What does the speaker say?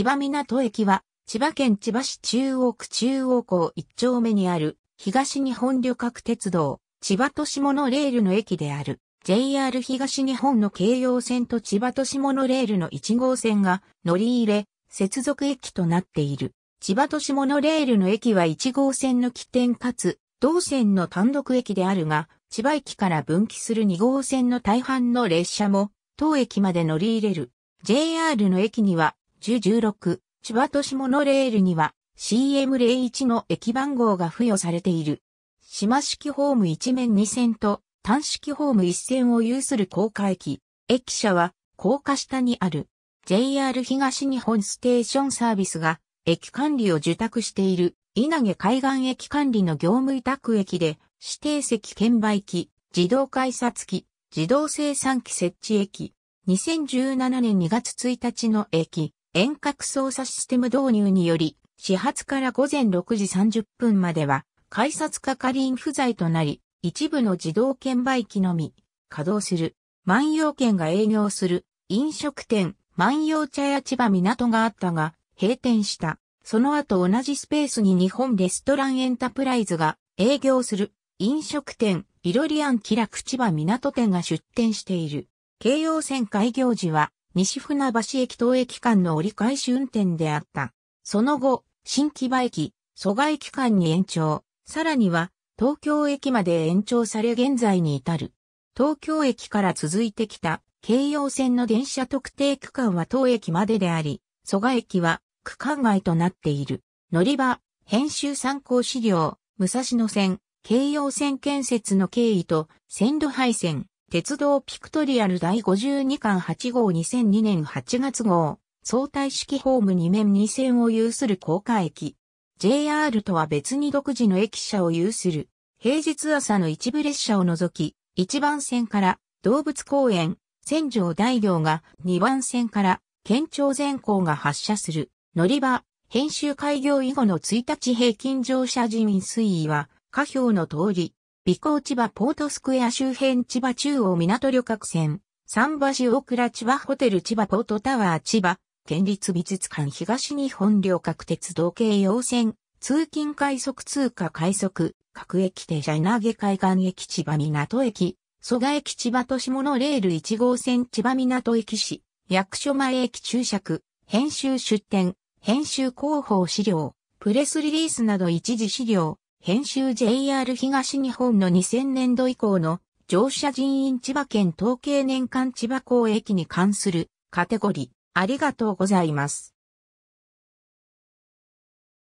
千葉港駅は、千葉県千葉市中央区中央港一丁目にある、東日本旅客鉄道、千葉都市モノレールの駅である。JR 東日本の京葉線と千葉都市モノレールの1号線が乗り入れ、接続駅となっている。千葉都市モノレールの駅は1号線の起点かつ、同線の単独駅であるが、千葉駅から分岐する2号線の大半の列車も、当駅まで乗り入れる。JR の駅には、1016、千葉都市モノレールには CM01 の駅番号が付与されている。島式ホーム1面2線と単式ホーム1線を有する高架駅。駅舎は高架下にある JR 東日本ステーションサービスが駅管理を受託している稲毛海岸駅管理の業務委託駅で指定席券売機、自動改札機、自動生産機設置駅。2017年2月1日の駅、遠隔操作システム導入により、始発から午前6時30分までは、改札係員不在となり、一部の自動券売機のみ、稼働する。万葉券が営業する飲食店、万葉茶屋千葉港があったが、閉店した。その後同じスペースに日本レストランエンタプライズが営業する飲食店、イロリアンキラク千葉港店が出店している。京葉線開業時は西船橋駅東駅間の折り返し運転であった。その後、新木場駅、蘇我駅間に延長、さらには東京駅まで延長され現在に至る。東京駅から続いてきた京葉線の電車特定区間は当駅までであり、蘇我駅は区間外となっている。乗り場、編集参考資料、武蔵野線、京葉線建設の経緯と線路配線、鉄道ピクトリアル第52巻8号2002年8月号、相対式ホーム2面2線を有する高架駅。JR とは別に独自の駅舎を有する、平日朝の一部列車を除き、1番線から動物公園、千条大行が2番線から県庁全校が発車する、乗り場、編集開業以後の1日平均乗車人員推移は、下表の通り、美行千葉ポートスクエア周辺千葉中央港旅客船、桟橋大倉千葉ホテル千葉ポートタワー千葉、県立美術館東日本旅客鉄道京葉線、通勤快速通過快速、各駅停車稲毛海岸駅千葉港駅、蘇我駅千葉都市モノレール1号線千葉港駅市、役所前駅注釈、編集出展、編集広報資料、プレスリリースなど一時資料、編集 JR 東日本の2000年度以降の乗車人員千葉県統計年間千葉港駅に関するカテゴリー。ありがとうございます。